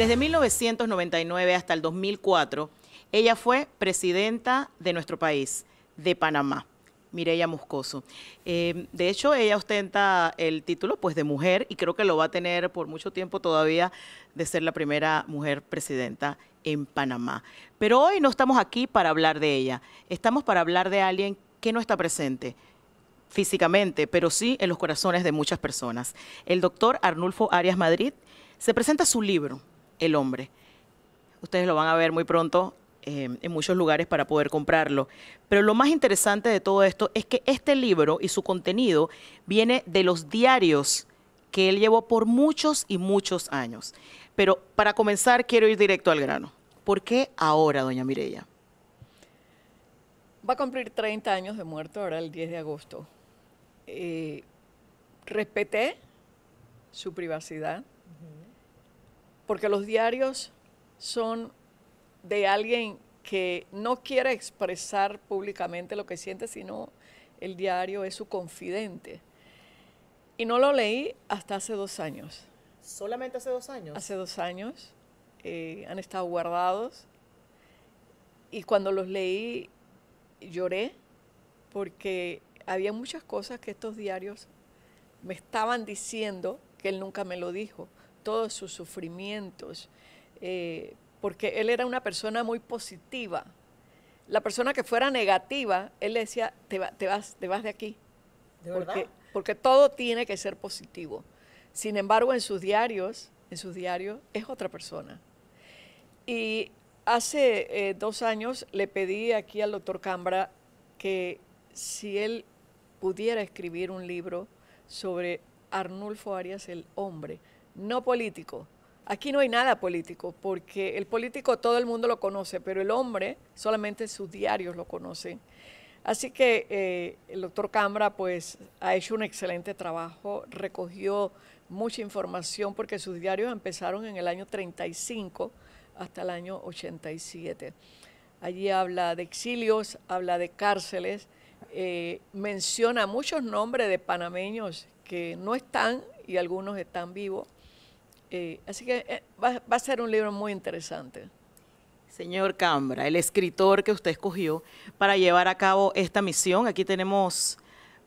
Desde 1999 hasta el 2004, ella fue presidenta de nuestro país, de Panamá. Mireya Moscoso. Eh, de hecho, ella ostenta el título pues de mujer y creo que lo va a tener por mucho tiempo todavía de ser la primera mujer presidenta en Panamá. Pero hoy no estamos aquí para hablar de ella, estamos para hablar de alguien que no está presente físicamente, pero sí en los corazones de muchas personas. El doctor Arnulfo Arias Madrid se presenta su libro, el hombre. Ustedes lo van a ver muy pronto eh, en muchos lugares para poder comprarlo. Pero lo más interesante de todo esto es que este libro y su contenido viene de los diarios que él llevó por muchos y muchos años. Pero para comenzar quiero ir directo al grano. ¿Por qué ahora, doña Mirella? Va a cumplir 30 años de muerto ahora el 10 de agosto. Eh, respeté su privacidad, porque los diarios son de alguien que no quiere expresar públicamente lo que siente, sino el diario es su confidente. Y no lo leí hasta hace dos años. ¿Solamente hace dos años? Hace dos años. Eh, han estado guardados. Y cuando los leí lloré porque había muchas cosas que estos diarios me estaban diciendo que él nunca me lo dijo todos sus sufrimientos, eh, porque él era una persona muy positiva. La persona que fuera negativa, él le decía, te, vas, te vas de aquí. ¿De porque, verdad? porque todo tiene que ser positivo. Sin embargo, en sus diarios, en sus diarios, es otra persona. Y hace eh, dos años le pedí aquí al doctor Cambra que si él pudiera escribir un libro sobre Arnulfo Arias el hombre, no político. Aquí no hay nada político, porque el político todo el mundo lo conoce, pero el hombre solamente sus diarios lo conocen. Así que eh, el doctor Cambra pues ha hecho un excelente trabajo, recogió mucha información porque sus diarios empezaron en el año 35 hasta el año 87. Allí habla de exilios, habla de cárceles, eh, menciona muchos nombres de panameños que no están y algunos están vivos eh, así que eh, va, a ser un libro muy interesante. Señor Cambra, el escritor que usted escogió para llevar a cabo esta misión, aquí tenemos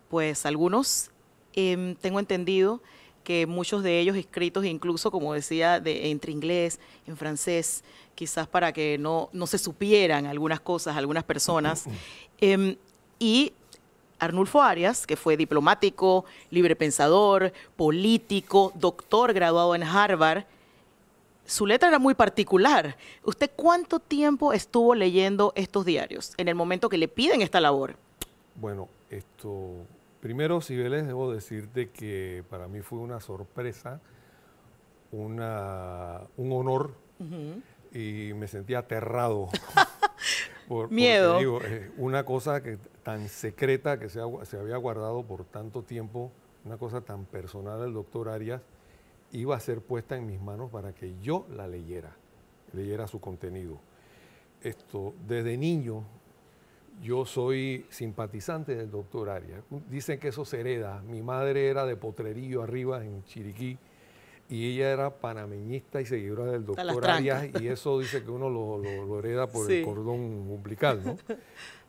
pues algunos, em, tengo entendido que muchos de ellos escritos incluso, como decía, de, entre inglés, en francés, quizás para que no, se supieran algunas cosas, algunas personas. Em, y Arnulfo Arias, que fue diplomático, librepensador, político, doctor graduado en Harvard, su letra era muy particular. ¿Usted cuánto tiempo estuvo leyendo estos diarios en el momento que le piden esta labor? Bueno, esto, primero, Sibeles, debo decirte que para mí fue una sorpresa, un honor, y me sentí aterrado miedo. Eh, una cosa que, tan secreta que se, había guardado por tanto tiempo, una cosa tan personal del doctor Arias, iba a ser puesta en mis manos para que yo la leyera, leyera su contenido. Esto, desde niño, yo soy simpatizante del doctor Arias. Dicen que eso se hereda. Mi madre era de Potrerillo arriba en Chiriquí y ella era panameñista y seguidora del doctor Arias, y eso dice que uno lo, hereda por el cordón umbilical, ¿no?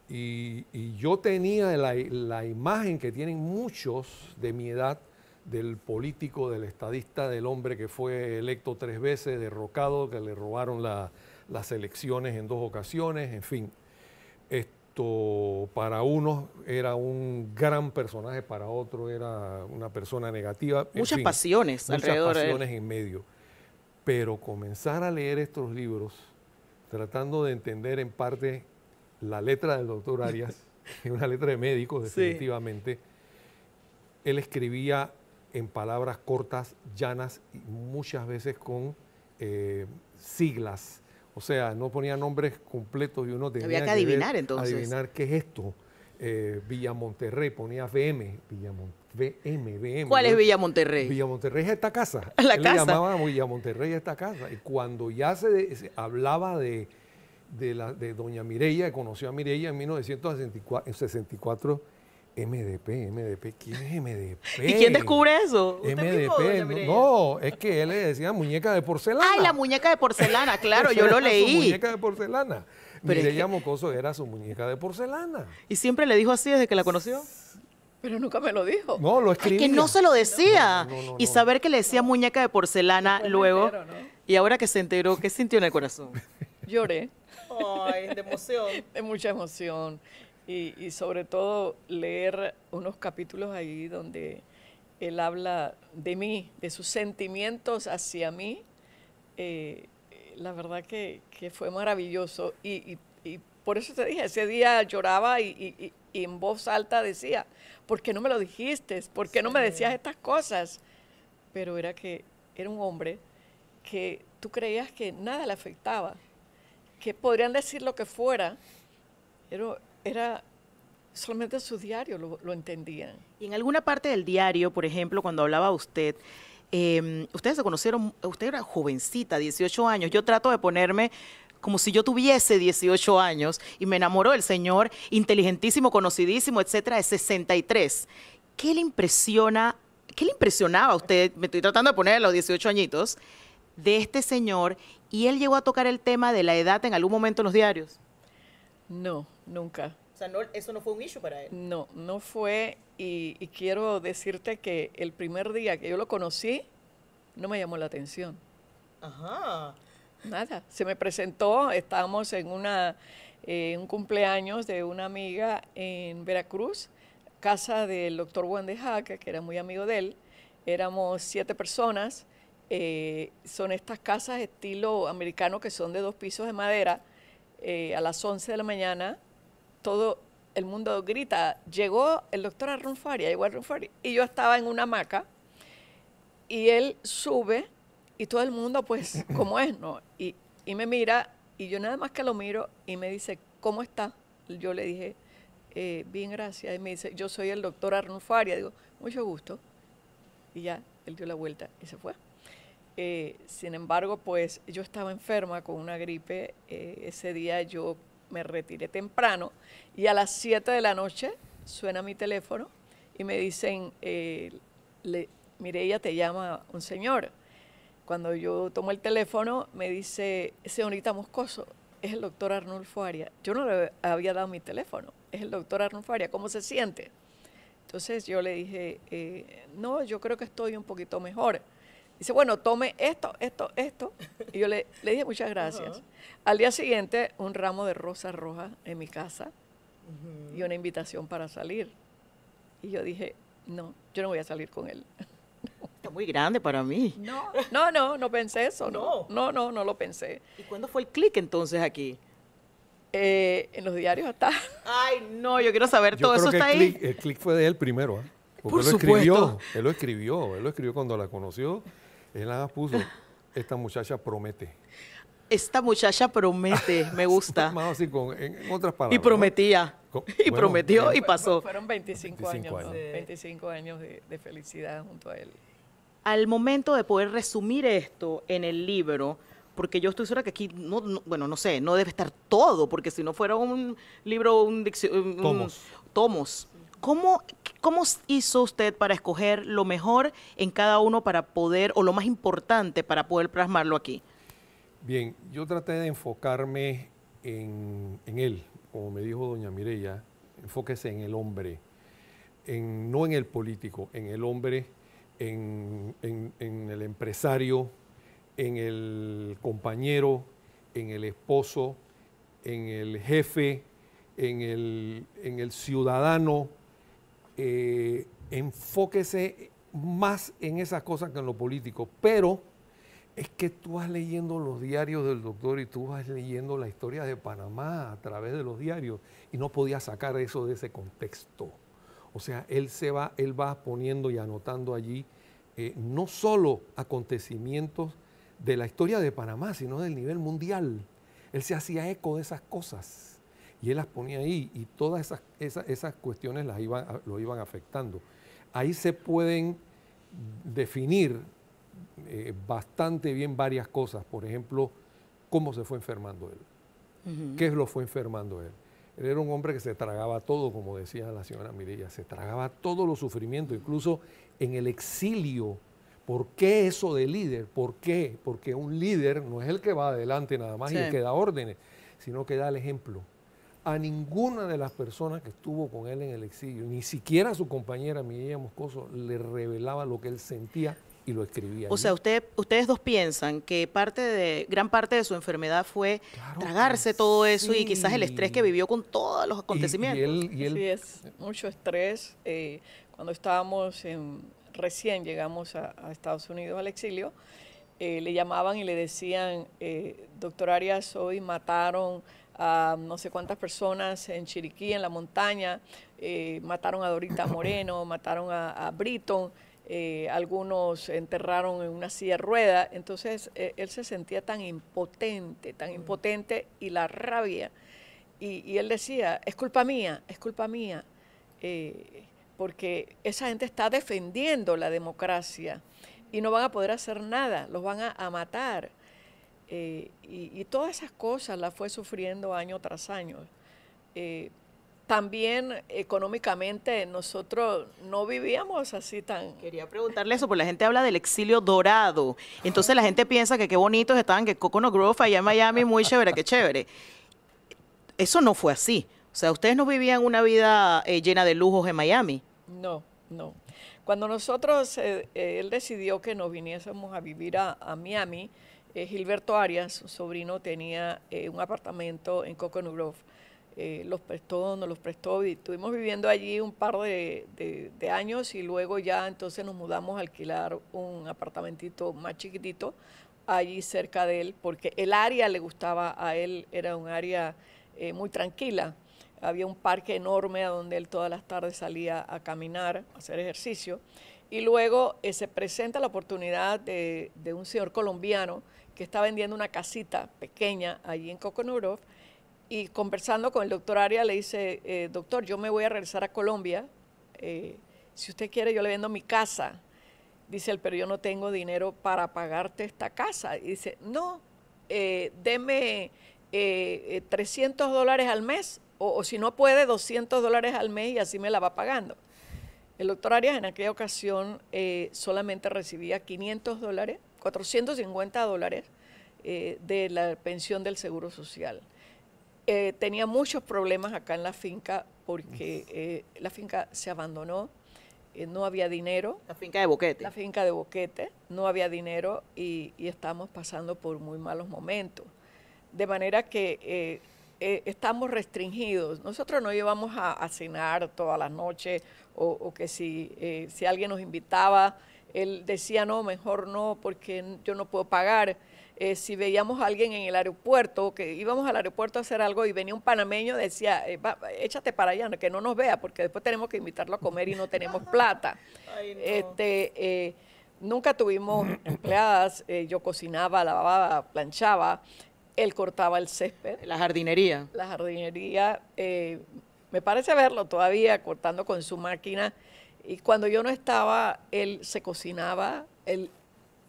Y, yo tenía la, imagen que tienen muchos de mi edad del político, del estadista, del hombre que fue electo tres veces, derrocado, que le robaron las elecciones en dos ocasiones, en fin. Este, para unos era un gran personaje, para otro era una persona negativa. Muchas pasiones muchas alrededor. pasiones en medio. Pero comenzar a leer estos libros, tratando de entender en parte la letra del doctor Arias, una letra de médico definitivamente, él escribía en palabras cortas, llanas, y muchas veces con eh, siglas o sea, no ponía nombres completos y uno tenía que, adivinar entonces. Adivinar qué es esto. Eh, Villa Monterrey, ponía VM, Villa VM, ¿Cuál es Villa Monterrey? Villa Monterrey es esta casa. La casa. Le llamaba Villa Monterrey a esta casa. Y cuando ya se, hablaba de, de, la, de Doña Mireya, conoció a Mireya en 1964, MDP, MDP, ¿quién es MDP? ¿Y quién descubre eso? MDP, no, es que él le decía muñeca de porcelana. Ay, la muñeca de porcelana, claro, yo lo leí. Su muñeca de porcelana. Pero Mocoso era su muñeca de porcelana. ¿Y siempre le dijo así desde que la conoció? Pero nunca me lo dijo. No, lo escribí. Es que no se lo decía. y saber que le decía muñeca de porcelana luego. y ahora que se enteró, ¿qué sintió en el corazón? Lloré. Ay, de emoción. De mucha emoción. Y, sobre todo leer unos capítulos ahí donde él habla de mí, de sus sentimientos hacia mí, eh, la verdad que, fue maravilloso. Y, por eso te dije, ese día lloraba y, en voz alta decía, ¿por qué no me lo dijiste? ¿Por qué no me decías estas cosas? Pero era que era un hombre que tú creías que nada le afectaba, que podrían decir lo que fuera, pero era solamente su diario lo, entendían. Y en alguna parte del diario, por ejemplo, cuando hablaba usted, em, ustedes se conocieron, usted era jovencita, 18 años, yo trato de ponerme como si yo tuviese 18 años y me enamoró el señor, inteligentísimo, conocidísimo, etcétera, de 63. ¿Qué le impresiona, qué le impresionaba a usted? Me estoy tratando de poner a los 18 añitos de este señor y él llegó a tocar el tema de la edad en algún momento en los diarios. No, nunca. O sea, no, eso no fue un issue para él. No, no fue. Y, quiero decirte que el primer día que yo lo conocí, no me llamó la atención. Ajá. Nada. Se me presentó, estábamos en una, eh, un cumpleaños de una amiga en Veracruz, casa del doctor Juan de que era muy amigo de él. Éramos siete personas. Eh, son estas casas estilo americano que son de dos pisos de madera eh, a las 11 de la mañana, todo el mundo grita, llegó el doctor Arnulfaria llegó y yo estaba en una hamaca, y él sube, y todo el mundo, pues, como es, ¿no? Y, me mira, y yo nada más que lo miro, y me dice, ¿cómo está? Yo le dije, eh, bien, gracias. Y me dice, yo soy el doctor Arnulfaria. Digo, mucho gusto. Y ya, él dio la vuelta y se fue. Eh, sin embargo, pues yo estaba enferma con una gripe. Eh, ese día yo me retiré temprano y a las 7 de la noche suena mi teléfono y me dicen, eh, ella te llama un señor. Cuando yo tomo el teléfono me dice, señorita Moscoso, es el doctor Arnulfo Aria. Yo no le había dado mi teléfono, es el doctor Arnulfo Aria. ¿cómo se siente? Entonces yo le dije, eh, no, yo creo que estoy un poquito mejor. Dice, bueno, tome esto, esto, esto. Y yo le, le dije muchas gracias. Al día siguiente, un ramo de rosa roja en mi casa y una invitación para salir. Y yo dije, no, yo no voy a salir con él. Está muy grande para mí. No, no, no, no pensé eso, no. No, no, no, lo pensé. ¿Y cuándo fue el clic entonces aquí? Eh, en los diarios está. Ay, no, yo quiero saber todo eso. está el ahí. el clic fue de él primero. ¿ah? Porque él escribió, él lo escribió, él lo escribió cuando la conoció él nada puso, esta muchacha promete. Esta muchacha promete, me gusta. en, otras palabras. Y prometía. y prometió y pasó. Fueron 25, años, 25 años de, felicidad junto a él. Al momento de poder resumir esto en el libro, porque yo estoy segura que aquí, no, bueno, no sé, no debe estar todo, porque si no fuera un libro, un, un tomos. tomos. ¿Cómo, ¿Cómo hizo usted para escoger lo mejor en cada uno para poder, o lo más importante para poder plasmarlo aquí? Bien, yo traté de enfocarme en, él, como me dijo doña Mireya, enfóquese en el hombre, en, no en el político, en el hombre, en, el empresario, en el compañero, en el esposo, en el jefe, en el ciudadano eh, enfóquese más en esas cosas que en lo político, pero es que tú vas leyendo los diarios del doctor y tú vas leyendo la historia de Panamá a través de los diarios y no podía sacar eso de ese contexto. O sea, él se va, él va poniendo y anotando allí eh, no solo acontecimientos de la historia de Panamá, sino del nivel mundial. Él se hacía eco de esas cosas y él las ponía ahí y todas esas, esas, cuestiones las iban, lo iban afectando. Ahí se pueden definir eh, bastante bien varias cosas, por ejemplo, cómo se fue enfermando él, qué lo fue enfermando él. Él era un hombre que se tragaba todo, como decía la señora mirilla se tragaba todo los sufrimientos, incluso en el exilio. ¿Por qué eso de líder? ¿Por qué? Porque un líder no es el que va adelante nada más y el que da órdenes, sino que da el ejemplo a ninguna de las personas que estuvo con él en el exilio, ni siquiera su compañera Miguel Moscoso, le revelaba lo que él sentía y lo escribía. O sea, usted, ustedes dos piensan que parte de, gran parte de su enfermedad fue tragarse todo eso y quizás el estrés que vivió con todos los acontecimientos. Y, y es mucho estrés. Eh, cuando estábamos en, recién llegamos a, Estados Unidos al exilio, eh, le llamaban y le decían, eh, doctor Arias, hoy mataron a no sé cuántas personas en Chiriquí, en la montaña, eh, mataron a Dorita Moreno, mataron a, a Britton, eh, algunos enterraron en una silla rueda, entonces eh, él se sentía tan impotente, tan mm. impotente y la rabia. Y, él decía, es culpa mía, es culpa mía, eh, porque esa gente está defendiendo la democracia y no van a poder hacer nada, los van a matar. Eh, y, todas esas cosas las fue sufriendo año tras año. Eh, también económicamente nosotros no vivíamos así tan... Quería preguntarle eso, porque la gente habla del exilio dorado. Entonces la gente piensa que qué bonitos estaban, que Coconut Grove allá en Miami, muy chévere, qué chévere. Eso no fue así. O sea, ustedes no vivían una vida eh, llena de lujos en Miami. No, no. Cuando nosotros, él decidió que nos viniésemos a vivir a Miami, eh, Gilberto Arias, su sobrino, tenía eh, un apartamento en Coconut Grove. Eh, los prestó, nos los prestó y estuvimos viviendo allí un par de, años y luego ya entonces nos mudamos a alquilar un apartamentito más chiquitito allí cerca de él, porque el área le gustaba a él, era un área muy tranquila. Había un parque enorme a donde él todas las tardes salía a caminar, a hacer ejercicio. Y luego se presenta la oportunidad de, un señor colombiano que está vendiendo una casita pequeña allí en Coconurov, y conversando con el doctor Aria le dice, eh, doctor, yo me voy a regresar a Colombia, eh, si usted quiere yo le vendo mi casa. Dice él, pero yo no tengo dinero para pagarte esta casa. Y dice, no, eh, deme 300 dólares al mes, o, si no puede, 200 dólares al mes y así me la va pagando. El doctor Arias en aquella ocasión solamente recibía 500 dólares 450 dólares eh, de la pensión del Seguro Social. Eh, tenía muchos problemas acá en la finca porque eh, la finca se abandonó, no había dinero. La finca de Boquete. La finca de Boquete, no había dinero y, estamos pasando por muy malos momentos. De manera que estamos restringidos. Nosotros no llevamos a, cenar todas las noches o, que si, si alguien nos invitaba él decía, no, mejor no, porque yo no puedo pagar. Eh, si veíamos a alguien en el aeropuerto, que íbamos al aeropuerto a hacer algo y venía un panameño, decía, eh, échate para allá, que no nos vea, porque después tenemos que invitarlo a comer y no tenemos plata. Este, eh, nunca tuvimos empleadas, yo cocinaba, lavaba, planchaba, él cortaba el césped. La jardinería. La jardinería, me parece verlo todavía cortando con su máquina y cuando yo no estaba, él se cocinaba, él,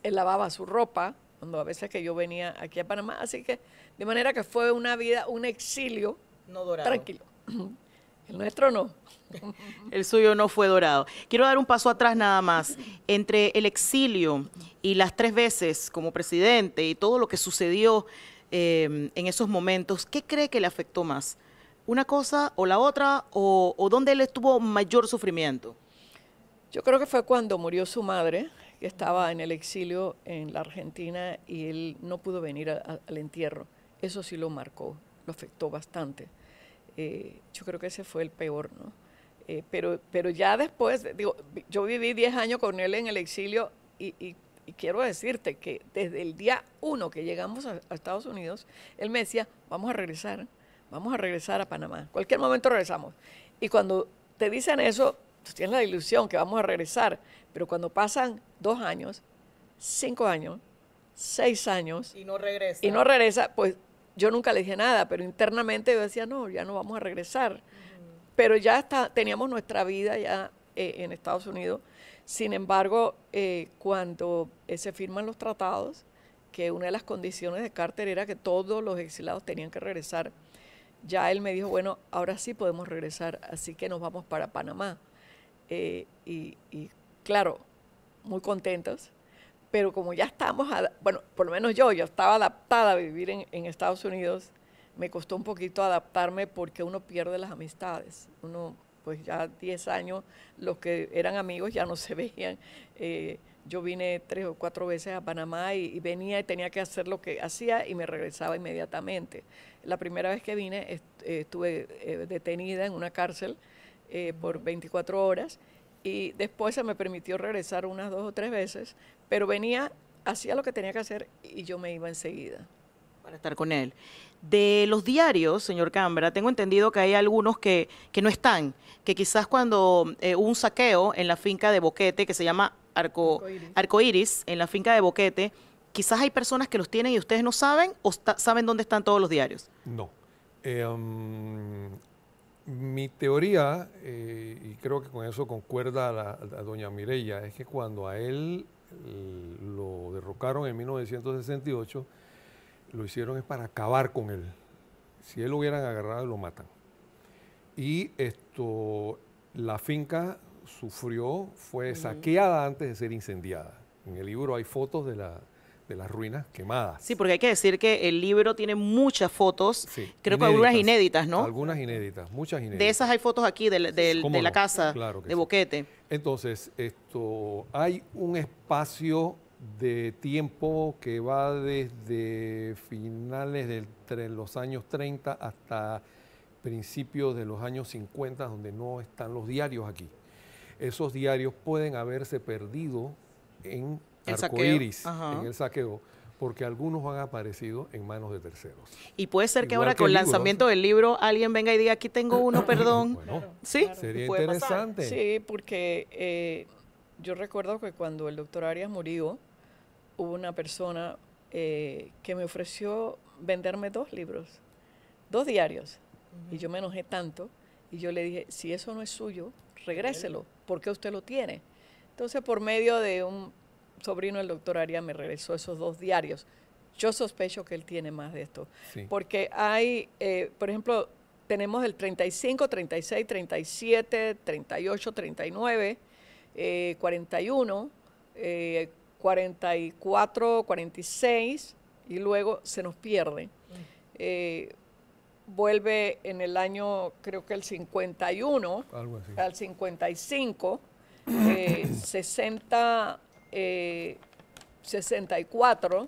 lavaba su ropa, cuando a veces que yo venía aquí a Panamá. Así que, de manera que fue una vida, un exilio. No dorado. Tranquilo. El nuestro no. El suyo no fue dorado. Quiero dar un paso atrás nada más. Entre el exilio y las tres veces como presidente y todo lo que sucedió eh, en esos momentos, ¿qué cree que le afectó más? ¿Una cosa o la otra? ¿O, o dónde él estuvo mayor sufrimiento? Yo creo que fue cuando murió su madre, que estaba en el exilio en la Argentina y él no pudo venir al entierro. Eso sí lo marcó, lo afectó bastante. Eh, yo creo que ese fue el peor, ¿no? Eh, pero, pero ya después, digo, yo viví 10 años con él en el exilio y, quiero decirte que desde el día uno que llegamos a, Estados Unidos, él me decía, vamos a regresar, vamos a regresar a Panamá, cualquier momento regresamos. Y cuando te dicen eso, tú tienes la ilusión que vamos a regresar, pero cuando pasan dos años, cinco años, seis años. Y no regresa. Y no regresa, pues yo nunca le dije nada, pero internamente yo decía, no, ya no vamos a regresar. Pero ya está, teníamos nuestra vida ya eh, en Estados Unidos. Sin embargo, eh, cuando eh, se firman los tratados, que una de las condiciones de Carter era que todos los exilados tenían que regresar, ya él me dijo, bueno, ahora sí podemos regresar, así que nos vamos para Panamá. Eh, y, claro, muy contentos, pero como ya estamos, bueno, por lo menos yo, yo estaba adaptada a vivir en, Estados Unidos, me costó un poquito adaptarme porque uno pierde las amistades, uno pues ya 10 años los que eran amigos ya no se veían. Eh, yo vine tres o cuatro veces a Panamá y, venía y tenía que hacer lo que hacía y me regresaba inmediatamente. La primera vez que vine eh, estuve detenida en una cárcel eh, por 24 horas y después se me permitió regresar unas dos o tres veces, pero venía, hacía lo que tenía que hacer y yo me iba enseguida. Para estar con él. De los diarios, señor Cámara, tengo entendido que hay algunos que, no están, que quizás cuando eh, hubo un saqueo en la finca de Boquete, que se llama Arco, Arcoiris. en la finca de Boquete, quizás hay personas que los tienen y ustedes no saben o saben dónde están todos los diarios. No. Eh, um, mi teoría, eh, y creo que con eso concuerda a, la, doña Mirella, es que cuando a él eh, lo derrocaron en 1968, lo hicieron es para acabar con él. Si él lo hubieran agarrado, lo matan. Y esto, la finca sufrió, fue saqueada antes de ser incendiada. En el libro hay fotos de la, de las ruinas quemadas. Sí, porque hay que decir que el libro tiene muchas fotos, creo que algunas inéditas, ¿no? Algunas inéditas, muchas inéditas. De esas hay fotos aquí de, la casa de Boquete. Entonces, esto hay un espacio de tiempo que va desde finales de los años 30 hasta principios de los años 50, donde no están los diarios aquí. Esos diarios pueden haberse perdido en arcoíris en el saqueo, porque algunos han aparecido en manos de terceros. Y puede ser que ahora con el lanzamiento del libro alguien venga y diga, aquí tengo uno, perdón. sí, sería interesante. Sí, porque eh, yo recuerdo que cuando el doctor Arias murió, hubo una persona eh, que me ofreció venderme dos libros, dos diarios. Y yo me enojé tanto y yo le dije, si eso no es suyo, regréselo, porque usted lo tiene. Entonces, por medio de un sobrino, el doctor Aria, me regresó esos dos diarios. Yo sospecho que él tiene más de esto. Porque hay, eh, por ejemplo, tenemos el 35, 36, 37, 38, 39, 41, 44, 46 y luego se nos pierde. Mm. Eh, vuelve en el año, creo que el 51, al 55, 60, 64,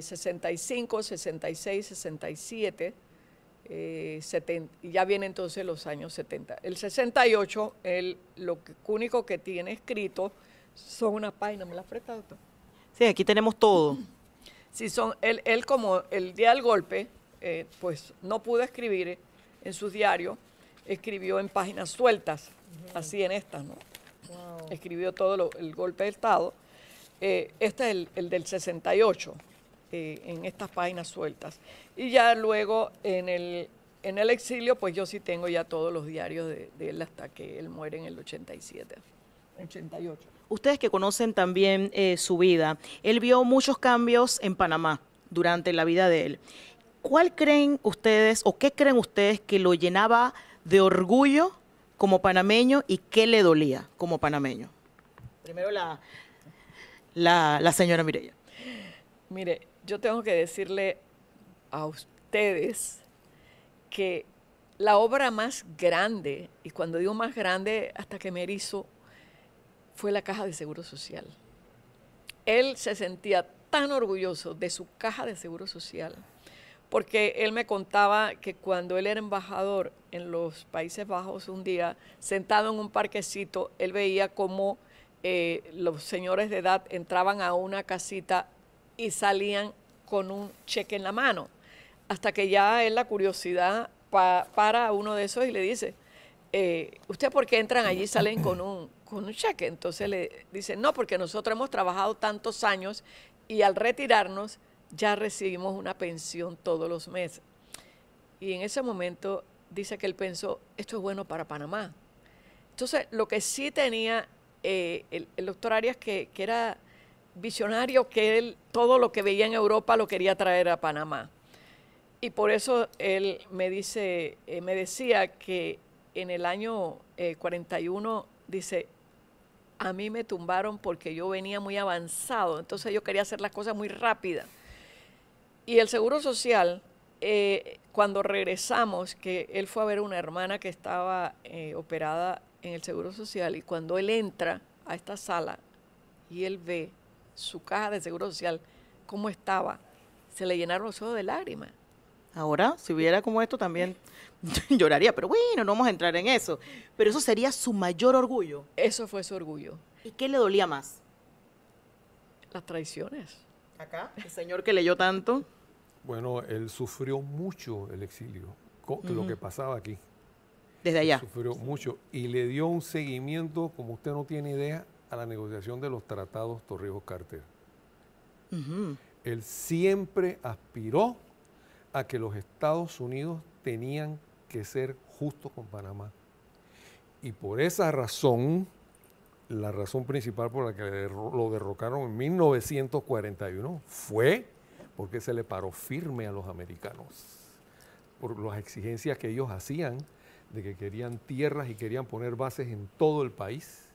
65, 66, 67, y ya vienen entonces los años 70. El 68, el, lo único que tiene escrito son unas páginas, ¿me la presta, doctor? Sí, aquí tenemos todo. Sí, son, él, como el día del golpe, eh, pues no pudo escribir en su diario, escribió en páginas sueltas, así en estas, ¿no? escribió todo el golpe de Estado. Eh, este es el, del 68, eh, en estas páginas sueltas. Y ya luego en el, en el exilio, pues yo sí tengo ya todos los diarios de, él hasta que él muere en el 87, 88. Ustedes que conocen también eh, su vida, él vio muchos cambios en Panamá durante la vida de él. ¿Cuál creen ustedes o qué creen ustedes que lo llenaba de orgullo como panameño y qué le dolía como panameño. Primero la, la, señora Mireya. Mire, yo tengo que decirle a ustedes que la obra más grande, y cuando digo más grande hasta que me erizo, fue la caja de seguro social. Él se sentía tan orgulloso de su caja de seguro social porque él me contaba que cuando él era embajador en los Países Bajos un día, sentado en un parquecito, él veía cómo eh, los señores de edad entraban a una casita y salían con un cheque en la mano, hasta que ya él la curiosidad para uno de esos y le dice, eh, ¿usted por qué entran allí y salen con un, con un cheque? Entonces le dice, no, porque nosotros hemos trabajado tantos años y al retirarnos ya recibimos una pensión todos los meses. Y en ese momento dice que él pensó, esto es bueno para Panamá. Entonces, lo que sí tenía eh, el, doctor Arias, que, era visionario, que él todo lo que veía en Europa lo quería traer a Panamá. Y por eso él me, dice, eh, me decía que en el año 41, eh, dice, a mí me tumbaron porque yo venía muy avanzado, entonces yo quería hacer las cosas muy rápidas. Y el Seguro Social, eh, cuando regresamos, que él fue a ver a una hermana que estaba eh, operada en el Seguro Social, y cuando él entra a esta sala y él ve su caja de Seguro Social, cómo estaba, se le llenaron los ojos de lágrimas. Ahora, si hubiera como esto, también lloraría, pero bueno, no vamos a entrar en eso. Pero eso sería su mayor orgullo. Eso fue su orgullo. ¿Y qué le dolía más? Las traiciones acá, el señor que leyó tanto. Bueno, él sufrió mucho el exilio, lo que pasaba aquí. Desde allá. sufrió mucho y le dio un seguimiento, como usted no tiene idea, a la negociación de los tratados Torrijos-Carter. Él siempre aspiró a que los Estados Unidos tenían que ser justos con Panamá. Y por esa razón, la razón principal por la que lo derrocaron en 1941 fue porque se le paró firme a los americanos por las exigencias que ellos hacían de que querían tierras y querían poner bases en todo el país,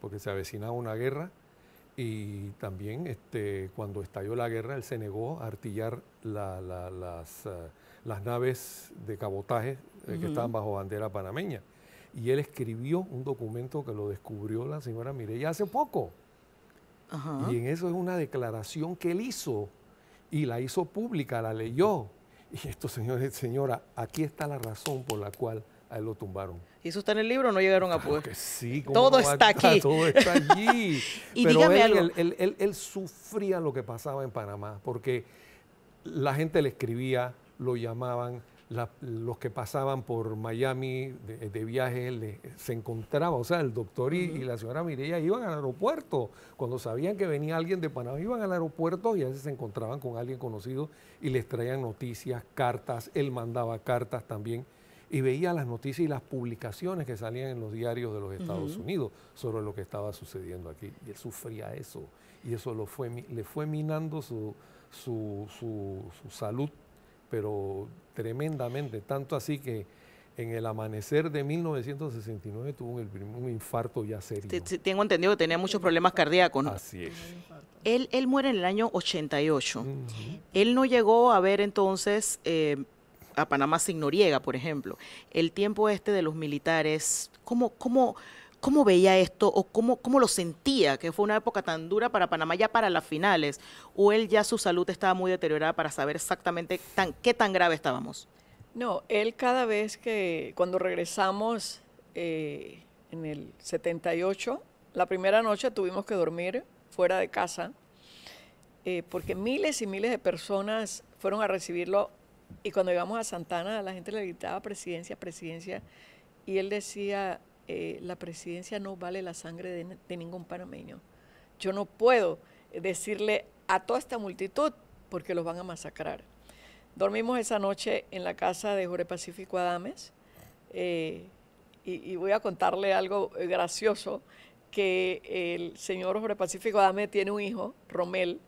porque se avecinaba una guerra. Y también este, cuando estalló la guerra, él se negó a artillar eh, las, naves de cabotaje eh, que estaban bajo bandera panameña y él escribió un documento que lo descubrió la señora Mireya hace poco. Y en eso es una declaración que él hizo y la hizo pública, la leyó. Y esto, señores, señora, aquí está la razón por la cual a él lo tumbaron. ¿Y eso está en el libro o no llegaron a poder? Claro sí. Todo está aquí. Todo está allí. y dígame algo. él sufría lo que pasaba en Panamá porque la gente le escribía, lo llamaban, los que pasaban por Miami de, viaje se encontraban, o sea, el doctor y, la señora Mireya iban al aeropuerto. Cuando sabían que venía alguien de Panamá, iban al aeropuerto y a veces se encontraban con alguien conocido y les traían noticias, cartas, él mandaba cartas también. Y veía las noticias y las publicaciones que salían en los diarios de los Estados Unidos sobre lo que estaba sucediendo aquí. Y él sufría eso. Y eso le fue minando su, su, su, su salud pero tremendamente, tanto así que en el amanecer de 1969 tuvo un, infarto ya serio. tengo entendido que tenía muchos problemas cardíacos, ¿no? Así es. Él, muere en el año 88. Él no llegó a ver entonces eh, a Panamá sin Noriega, por ejemplo. El tiempo este de los militares, ¿cómo, cómo ¿Cómo veía esto o cómo, cómo lo sentía? Que fue una época tan dura para Panamá ya para las finales. ¿O él ya su salud estaba muy deteriorada para saber exactamente qué tan grave estábamos? No, él cada vez que cuando regresamos eh, en el 78, la primera noche tuvimos que dormir fuera de casa eh, porque miles y miles de personas fueron a recibirlo y cuando íbamos a Santana la gente le gritaba presidencia, presidencia y él decía, eh, la presidencia no vale la sangre de, ningún panameño. Yo no puedo eh, decirle a toda esta multitud porque los van a masacrar. Dormimos esa noche en la casa de Jorge Pacífico Adames eh, y, voy a contarle algo gracioso que el señor Jorge Pacífico Adames tiene un hijo, Romel,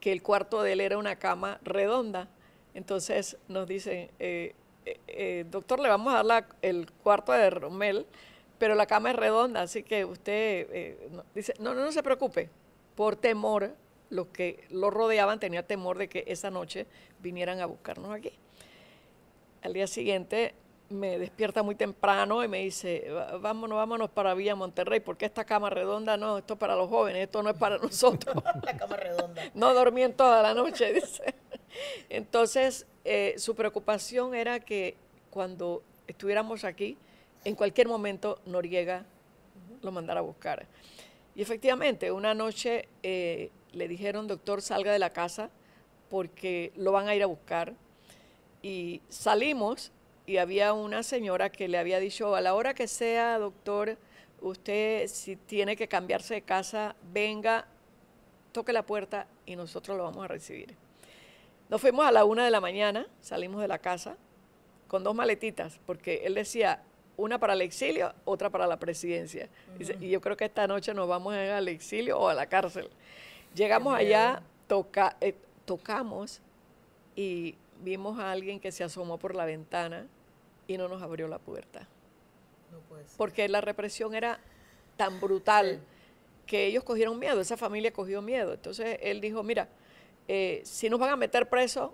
que el cuarto de él era una cama redonda. Entonces nos dicen, doctor, le vamos a dar el cuarto de Romel pero la cama es redonda, así que usted eh, dice, no, no, se preocupe, por temor, los que lo rodeaban tenían temor de que esa noche vinieran a buscarnos aquí. Al día siguiente me despierta muy temprano y me dice, vámonos, vámonos para Villa Monterrey, porque esta cama redonda no, esto es para los jóvenes, esto no es para nosotros. la cama redonda. No dormí en toda la noche, dice. Entonces, eh, su preocupación era que cuando estuviéramos aquí, en cualquier momento Noriega lo mandara a buscar. Y efectivamente, una noche eh, le dijeron, doctor, salga de la casa porque lo van a ir a buscar. Y salimos y había una señora que le había dicho, a la hora que sea, doctor, usted si tiene que cambiarse de casa, venga, toque la puerta y nosotros lo vamos a recibir. Nos fuimos a la una de la mañana, salimos de la casa con dos maletitas, porque él decía, una para el exilio, otra para la presidencia. y yo creo que esta noche nos vamos al exilio o a la cárcel. Llegamos allá, eh, tocamos y vimos a alguien que se asomó por la ventana y no nos abrió la puerta. No puede ser. Porque la represión era tan brutal que ellos cogieron miedo, esa familia cogió miedo. Entonces él dijo, mira, eh, si nos van a meter presos,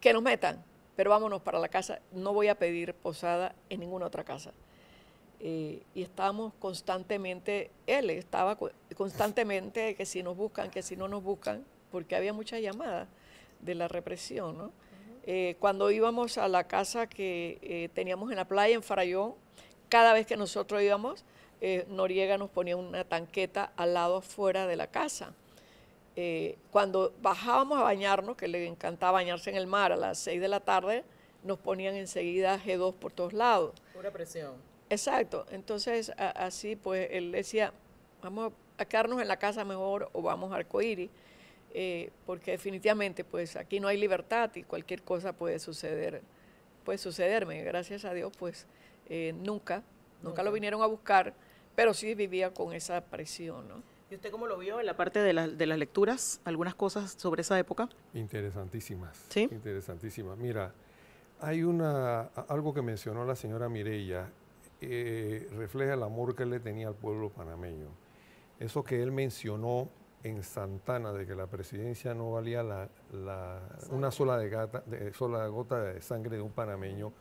que nos metan pero vámonos para la casa, no voy a pedir posada en ninguna otra casa. Eh, y estábamos constantemente, él estaba constantemente que si nos buscan, que si no nos buscan, porque había muchas llamadas de la represión, eh, cuando íbamos a la casa que eh, teníamos en la playa, en Farallón, cada vez que nosotros íbamos, Noriega nos ponía una tanqueta al lado afuera de la casa. Eh, cuando bajábamos a bañarnos, que le encantaba bañarse en el mar a las 6 de la tarde, nos ponían enseguida G2 por todos lados. Pura presión. Exacto. Entonces, así pues él decía, vamos a quedarnos en la casa mejor o vamos a arcoiri eh, porque definitivamente pues aquí no hay libertad y cualquier cosa puede suceder, puede sucederme. Gracias a Dios pues nunca, eh, nunca, nunca lo vinieron a buscar, pero sí vivía con esa presión, ¿no? ¿Y usted cómo lo vio en la parte de, las lecturas? ¿Algunas cosas sobre esa época? Interesantísimas. Sí. Interesantísimas. Mira, hay una, algo que mencionó la señora Mireya, eh, refleja el amor que él le tenía al pueblo panameño. Eso que él mencionó en Santana de que la presidencia no valía la, una sola, sola gota de sangre de un panameño,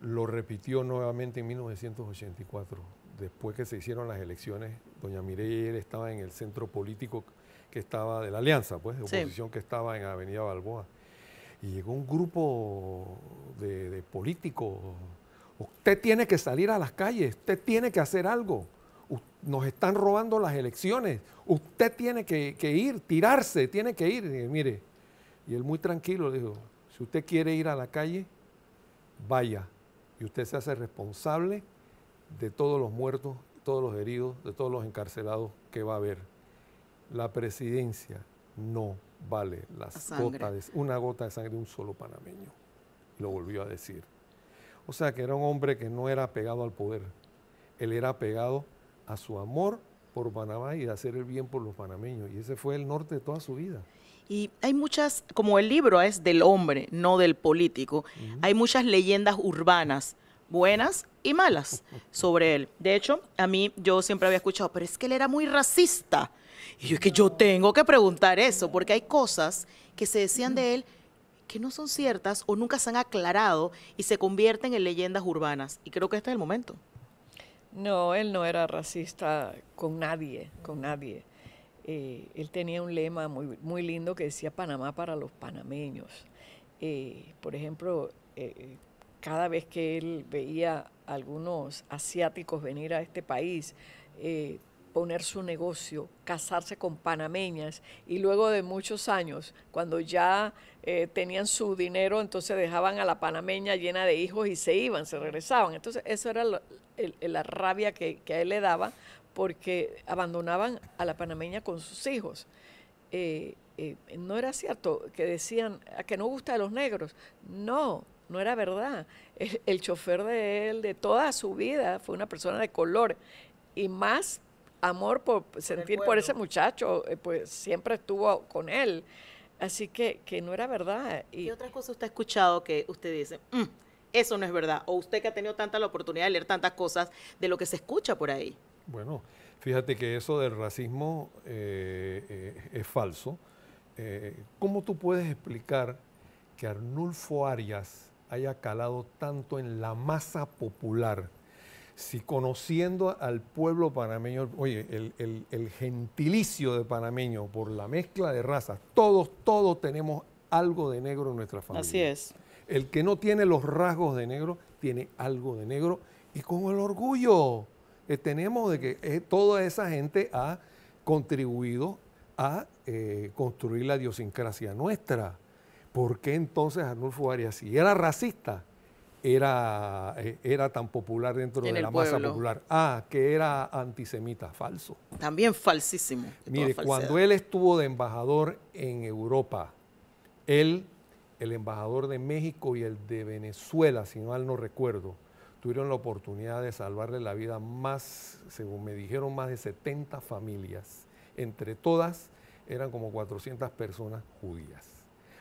lo repitió nuevamente en 1984 después que se hicieron las elecciones, doña Mireille estaba en el centro político que estaba de la alianza, pues, de oposición que estaba en Avenida Balboa. Y llegó un grupo de, políticos. Usted tiene que salir a las calles, usted tiene que hacer algo nos están robando las elecciones, usted tiene que, ir, tirarse, tiene que ir. Y mire, y él muy tranquilo dijo, si usted quiere ir a la calle, vaya, y usted se hace responsable de todos los muertos, todos los heridos, de todos los encarcelados que va a haber. La presidencia no vale las gotas una gota de sangre de un solo panameño. Lo volvió a decir. O sea que era un hombre que no era pegado al poder. Él era pegado a su amor por Panamá y de hacer el bien por los panameños. Y ese fue el norte de toda su vida. Y hay muchas, como el libro es del hombre, no del político, hay muchas leyendas urbanas buenas y malas sobre él. De hecho, a mí yo siempre había escuchado, pero es que él era muy racista. Y yo es que yo tengo que preguntar eso, porque hay cosas que se decían de él que no son ciertas o nunca se han aclarado y se convierten en leyendas urbanas. Y creo que este es el momento. No, él no era racista con nadie, con nadie. Eh, él tenía un lema muy, muy lindo que decía Panamá para los panameños. Eh, por ejemplo, eh, cada vez que él veía a algunos asiáticos venir a este país, eh, poner su negocio, casarse con panameñas y luego de muchos años, cuando ya eh, tenían su dinero, entonces dejaban a la panameña llena de hijos y se iban, se regresaban. Entonces eso era la rabia que, a él le daba porque abandonaban a la panameña con sus hijos. Eh, no era cierto que decían ah, que no gusta a los negros. No, no era verdad. El, chofer de él, de toda su vida, fue una persona de color y más amor por, sentir por ese muchacho, eh, pues siempre estuvo con él. Así que, que no era verdad. Y, ¿Qué otra cosa usted ha escuchado que usted dice, mm, eso no es verdad? O usted que ha tenido tanta la oportunidad de leer tantas cosas de lo que se escucha por ahí. Bueno, fíjate que eso del racismo eh, eh, es falso. ¿Cómo tú puedes explicar que Arnulfo Arias haya calado tanto en la masa popular. Si conociendo al pueblo panameño, oye, el, gentilicio de panameño por la mezcla de razas, todos, todos tenemos algo de negro en nuestra familia. Así es. El que no tiene los rasgos de negro, tiene algo de negro y con el orgullo eh, tenemos de que eh, toda esa gente ha contribuido a eh, construir la idiosincrasia nuestra. ¿Por qué entonces Arnulfo Arias, si era racista, era, eh, era tan popular dentro de la masa popular? Ah, que era antisemita, falso. También falsísimo. Mire, cuando él estuvo de embajador en Europa, él, el embajador de México y el de Venezuela, si mal no recuerdo, tuvieron la oportunidad de salvarle la vida más, según me dijeron, más de 70 familias. Entre todas eran como 400 personas judías.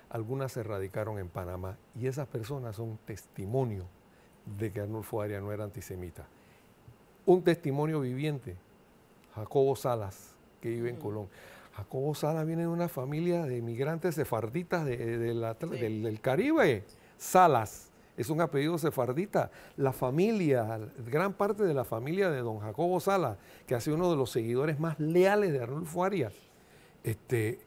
Algunas se radicaron en Panamá y esas personas son testimonio de que Arnulfo Arias no era antisemita. Un testimonio viviente, Jacobo Salas, que vive en mm. Colón. Jacobo Salas viene de una familia de migrantes sefarditas eh, del, Caribe. Salas es un apellido sefardita. La familia, gran parte de la familia de don Jacobo Salas, que ha sido uno de los seguidores más leales de Arnulfo Arias, este,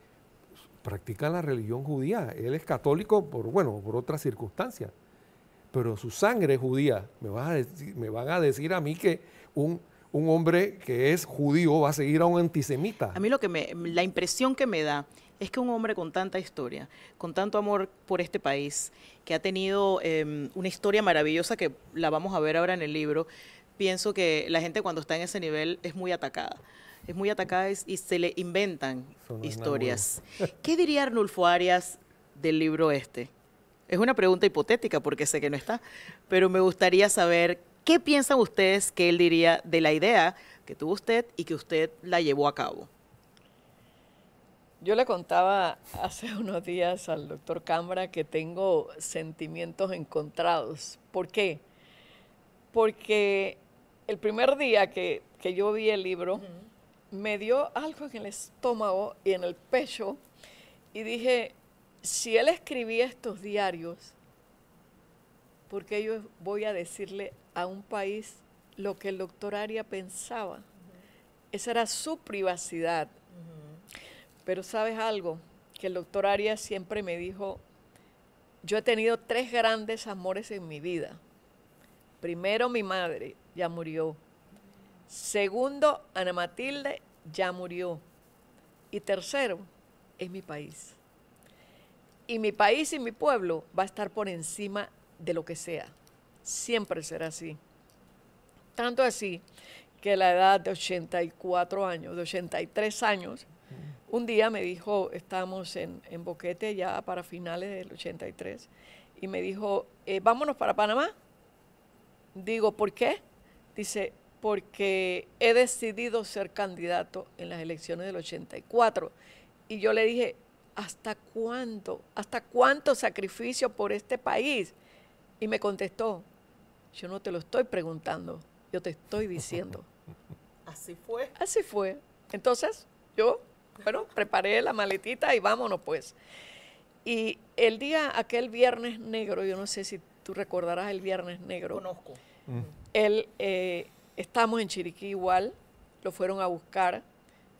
practica la religión judía. Él es católico por, bueno, por otras circunstancias. Pero su sangre judía. Me, vas a decir, me van a decir a mí que un, un, hombre que es judío va a seguir a un antisemita. A mí lo que me, la impresión que me da es que un hombre con tanta historia, con tanto amor por este país, que ha tenido em, una historia maravillosa que la vamos a ver ahora en el libro, pienso que la gente cuando está en ese nivel es muy atacada es muy atacada y se le inventan historias. ¿Qué diría Arnulfo Arias del libro este? Es una pregunta hipotética porque sé que no está, pero me gustaría saber qué piensan ustedes que él diría de la idea que tuvo usted y que usted la llevó a cabo. Yo le contaba hace unos días al doctor Cámara que tengo sentimientos encontrados. ¿Por qué? Porque el primer día que, yo vi el libro, me dio algo en el estómago y en el pecho y dije, si él escribía estos diarios, porque yo voy a decirle a un país lo que el doctor Aria pensaba? Esa era su privacidad. Pero sabes algo, que el doctor Aria siempre me dijo, yo he tenido tres grandes amores en mi vida. Primero mi madre, ya murió Segundo, Ana Matilde ya murió. Y tercero, es mi país. Y mi país y mi pueblo va a estar por encima de lo que sea. Siempre será así. Tanto así que a la edad de 84 años, de 83 años, mm. un día me dijo, estamos en, Boquete ya para finales del 83, y me dijo, eh, vámonos para Panamá. Digo, ¿por qué? Dice, porque he decidido ser candidato en las elecciones del 84. Y yo le dije, ¿hasta cuánto? ¿Hasta cuánto sacrificio por este país? Y me contestó, yo no te lo estoy preguntando, yo te estoy diciendo. Así fue. Así fue. Entonces, yo, bueno, preparé la maletita y vámonos pues. Y el día, aquel viernes negro, yo no sé si tú recordarás el viernes negro. Conozco. Él eh, Estamos en Chiriquí igual, lo fueron a buscar,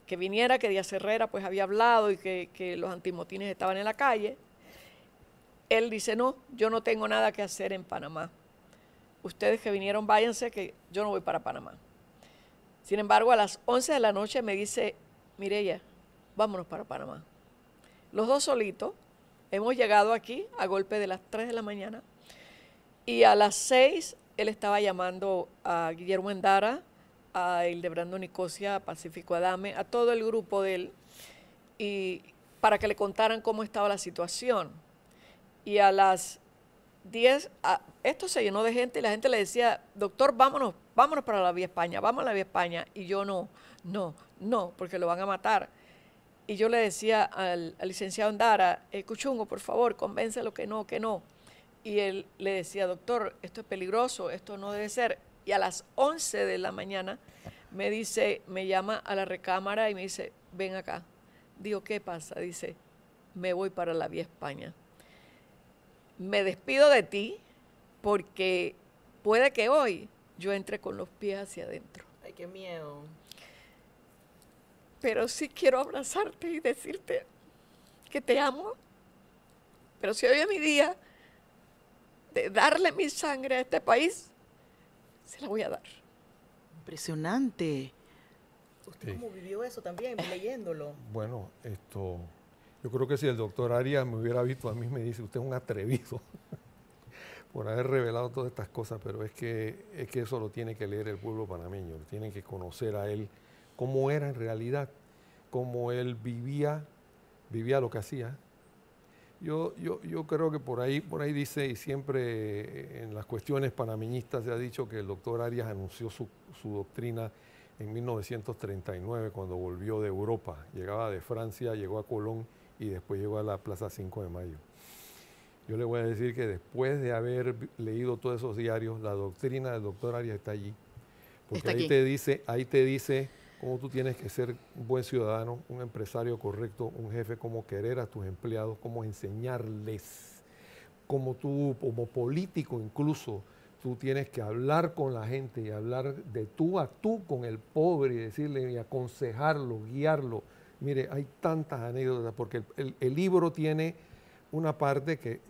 que viniera, que Díaz Herrera pues había hablado y que, los antimotines estaban en la calle. Él dice, no, yo no tengo nada que hacer en Panamá. Ustedes que vinieron, váyanse, que yo no voy para Panamá. Sin embargo, a las 11 de la noche me dice, ya vámonos para Panamá. Los dos solitos hemos llegado aquí a golpe de las 3 de la mañana y a las 6 él estaba llamando a Guillermo Endara, a Hildebrando Nicosia, a Pacífico Adame, a todo el grupo de él, y para que le contaran cómo estaba la situación. Y a las 10, esto se llenó de gente y la gente le decía, doctor, vámonos, vámonos para la Vía España, vamos a la Vía España. Y yo no, no, no, porque lo van a matar. Y yo le decía al, licenciado Endara, eh, Cuchungo, por favor, convéncelo que no, que no y él le decía, doctor, esto es peligroso, esto no debe ser. Y a las 11 de la mañana me dice, me llama a la recámara y me dice, ven acá. Digo, ¿qué pasa? Dice, me voy para la Vía España. Me despido de ti porque puede que hoy yo entre con los pies hacia adentro. Ay, qué miedo. Pero sí quiero abrazarte y decirte que te amo. Pero si hoy es mi día, de darle mi sangre a este país, se la voy a dar. Impresionante. ¿Usted cómo vivió eso también, eh. leyéndolo? Bueno, esto, yo creo que si el doctor Arias me hubiera visto a mí, me dice, usted es un atrevido por haber revelado todas estas cosas, pero es que, es que eso lo tiene que leer el pueblo panameño, lo tienen que conocer a él cómo era en realidad, cómo él vivía, vivía lo que hacía, yo, yo, yo, creo que por ahí, por ahí dice, y siempre eh, en las cuestiones panameñistas se ha dicho que el doctor Arias anunció su, su doctrina en 1939 cuando volvió de Europa. Llegaba de Francia, llegó a Colón y después llegó a la Plaza 5 de Mayo. Yo le voy a decir que después de haber leído todos esos diarios, la doctrina del doctor Arias está allí. Porque ahí, te dice, ahí te dice cómo tú tienes que ser un buen ciudadano, un empresario correcto, un jefe, cómo querer a tus empleados, cómo enseñarles, cómo tú como político incluso, tú tienes que hablar con la gente y hablar de tú a tú con el pobre y decirle y aconsejarlo, guiarlo. Mire, hay tantas anécdotas, porque el, el libro tiene una parte que eh,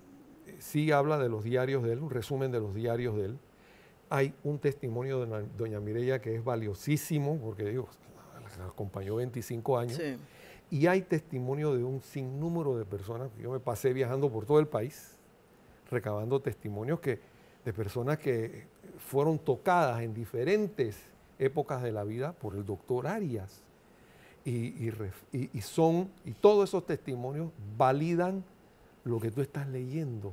sí habla de los diarios de él, un resumen de los diarios de él, hay un testimonio de doña Mireya que es valiosísimo, porque digo, la acompañó 25 años. Y hay testimonio de un sinnúmero de personas. Yo me pasé viajando por todo el país, recabando testimonios que, de personas que fueron tocadas en diferentes épocas de la vida por el doctor Arias. y son, y todos esos testimonios validan lo que tú estás leyendo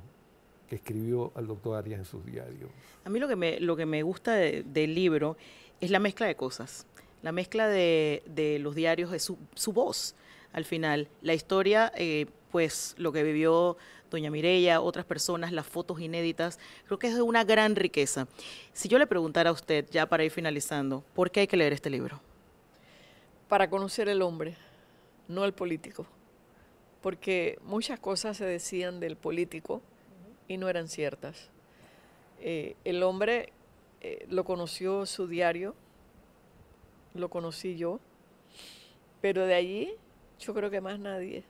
que escribió al doctor Arias en sus diarios. A mí lo que me, lo que me gusta del libro es la mezcla de cosas, la mezcla de, los diarios, de su, voz al final, la historia, eh, pues lo que vivió doña Mireya, otras personas, las fotos inéditas, creo que es de una gran riqueza. Si yo le preguntara a usted, ya para ir finalizando, ¿por qué hay que leer este libro? Para conocer el hombre, no el político, porque muchas cosas se decían del político y no eran ciertas. Eh, el hombre eh, lo conoció su diario, lo conocí yo, pero de allí yo creo que más nadie,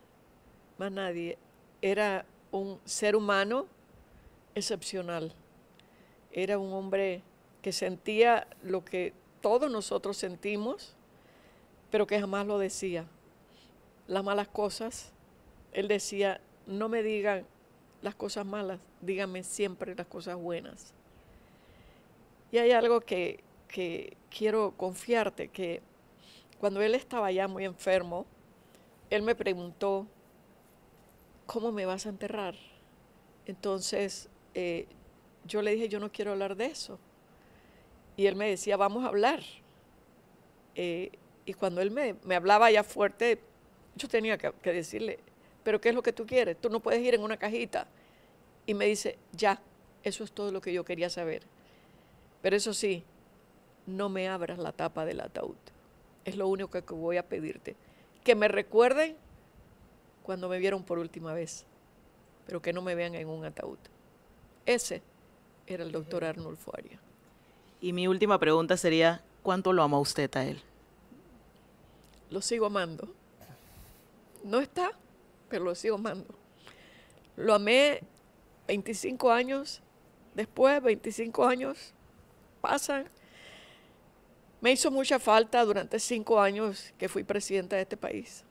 más nadie. Era un ser humano excepcional. Era un hombre que sentía lo que todos nosotros sentimos, pero que jamás lo decía. Las malas cosas, él decía, no me digan las cosas malas, dígame siempre las cosas buenas. Y hay algo que, quiero confiarte, que cuando él estaba ya muy enfermo, él me preguntó, ¿cómo me vas a enterrar? Entonces eh, yo le dije, yo no quiero hablar de eso. Y él me decía, vamos a hablar. Eh, y cuando él me, hablaba ya fuerte, yo tenía que decirle, pero ¿qué es lo que tú quieres? Tú no puedes ir en una cajita. Y me dice, ya, eso es todo lo que yo quería saber. Pero eso sí, no me abras la tapa del ataúd. Es lo único que voy a pedirte. Que me recuerden cuando me vieron por última vez, pero que no me vean en un ataúd. Ese era el doctor Arnulfo Arias. Y mi última pregunta sería, ¿cuánto lo ama usted a él? Lo sigo amando. No está, pero lo sigo amando. Lo amé 25 años después, 25 años pasan. Me hizo mucha falta durante cinco años que fui presidenta de este país,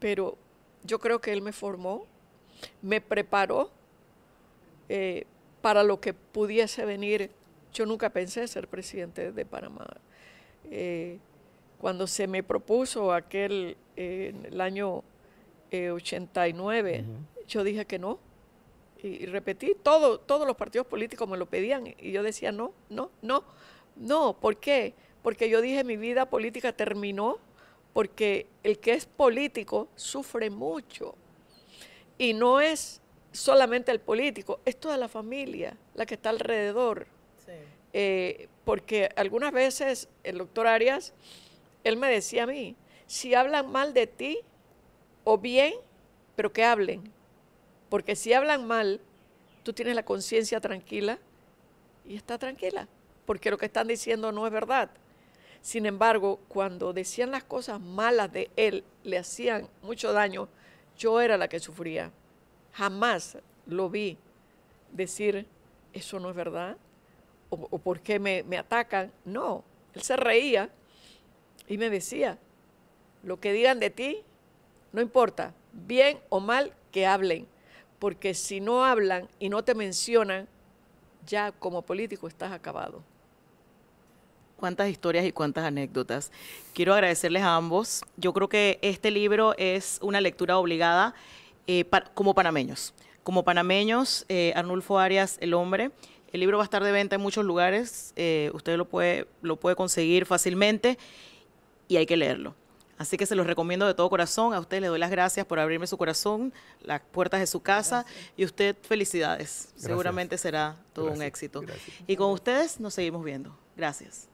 pero yo creo que él me formó, me preparó eh, para lo que pudiese venir. Yo nunca pensé ser presidente de Panamá. Eh, cuando se me propuso aquel, eh, en el año 89, yo dije que no. Y, repetí, todo, todos los partidos políticos me lo pedían y yo decía no, no, no, no. ¿Por qué? Porque yo dije mi vida política terminó porque el que es político sufre mucho. Y no es solamente el político, es toda la familia la que está alrededor. Eh, porque algunas veces el doctor Arias, él me decía a mí, si hablan mal de ti, o bien, pero que hablen. Porque si hablan mal, tú tienes la conciencia tranquila y está tranquila, porque lo que están diciendo no es verdad. Sin embargo, cuando decían las cosas malas de él, le hacían mucho daño, yo era la que sufría. Jamás lo vi decir, eso no es verdad, o, por qué me, me atacan. No, él se reía y me decía, lo que digan de ti no importa, bien o mal, que hablen, porque si no hablan y no te mencionan, ya como político estás acabado. Cuántas historias y cuántas anécdotas. Quiero agradecerles a ambos. Yo creo que este libro es una lectura obligada eh, como panameños. Como panameños, eh, Arnulfo Arias, El Hombre. El libro va a estar de venta en muchos lugares. Eh, usted lo puede, lo puede conseguir fácilmente y hay que leerlo. Así que se los recomiendo de todo corazón. A usted le doy las gracias por abrirme su corazón, las puertas de su casa. Y usted, felicidades. Seguramente será todo un éxito. Y con ustedes nos seguimos viendo. Gracias.